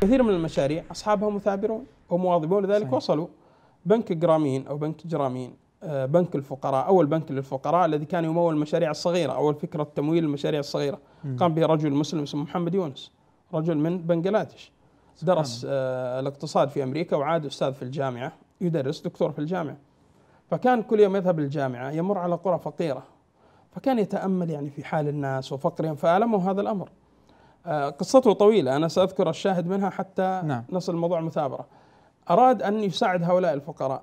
كثير من المشاريع اصحابها مثابرون ومواظبون لذلك صحيح. وصلوا بنك جرامين او بنك جرامين آه، بنك الفقراء اول بنك للفقراء الذي كان يمول المشاريع الصغيره اول فكره تمويل المشاريع الصغيره م. قام به رجل مسلم اسمه محمد يونس رجل من بنجلاديش درس آه الاقتصاد في امريكا وعاد استاذ في الجامعه يدرس دكتور في الجامعه فكان كل يوم يذهب للجامعه يمر على قرى فقيره فكان يتامل يعني في حال الناس وفقرهم فالمه هذا الامر آه، قصته طويلة أنا سأذكر الشاهد منها حتى نعم. نصل الموضوع مثابرة أراد أن يساعد هؤلاء الفقراء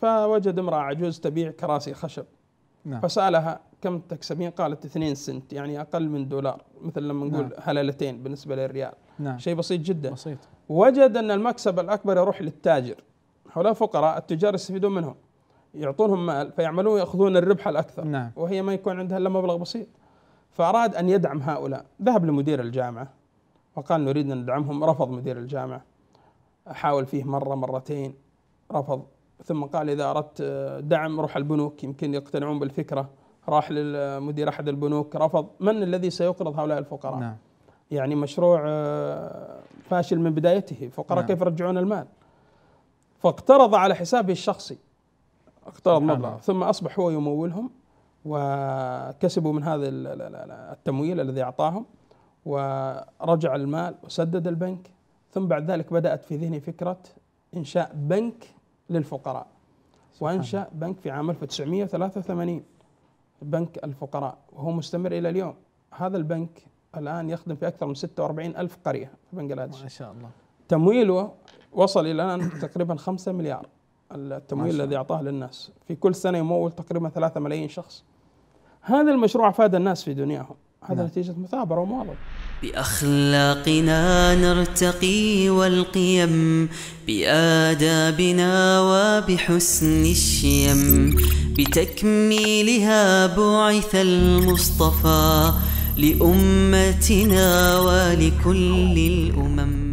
فوجد امرأة عجوز تبيع كراسي خشب نعم. فسألها كم تكسبين قالت 2 سنت يعني أقل من دولار مثل لما نقول نعم. هلالتين بالنسبة للريال نعم. شيء بسيط جدا بسيط. وجد أن المكسب الأكبر يروح للتاجر هؤلاء فقراء التجار يستفيدون منهم يعطونهم مال فيعملون ياخذون الربح الاكثر نعم. وهي ما يكون عندها الا مبلغ بسيط فأراد أن يدعم هؤلاء ذهب لمدير الجامعة وقال نريد أن ندعمهم رفض مدير الجامعة حاول فيه مرة مرتين رفض ثم قال إذا أردت دعم روح البنوك يمكن يقتنعون بالفكرة راح لمدير أحد البنوك رفض من الذي سيقرض هؤلاء الفقراء نعم. يعني مشروع آه، فاشل من بدايته فقراء نعم. كيف يرجعون المال فاقترض على حسابه الشخصي اقترض مبلغ ثم أصبح هو يمولهم وكسبوا من هذا التمويل الذي أعطاهم ورجع المال وسدد البنك ثم بعد ذلك بدأت في ذهني فكرة إنشاء بنك للفقراء وأنشأ بنك في عام 1983 بنك الفقراء وهو مستمر إلى اليوم هذا البنك الآن يخدم في أكثر من 46 ألف قرية في بنجلاديش ما شاء الله تمويله وصل إلى الآن تقريبا 5 مليار التمويل الذي أعطاه للناس في كل سنة يمول تقريبا 3 ملايين شخص هذا المشروع أفاد الناس في دنياهم هذا نعم. نتيجة مثابرة ومواظبة بأخلاقنا نرتقي والقيم بآدابنا وبحسن الشيم بتكميلها بعث المصطفى لأمتنا ولكل الأمم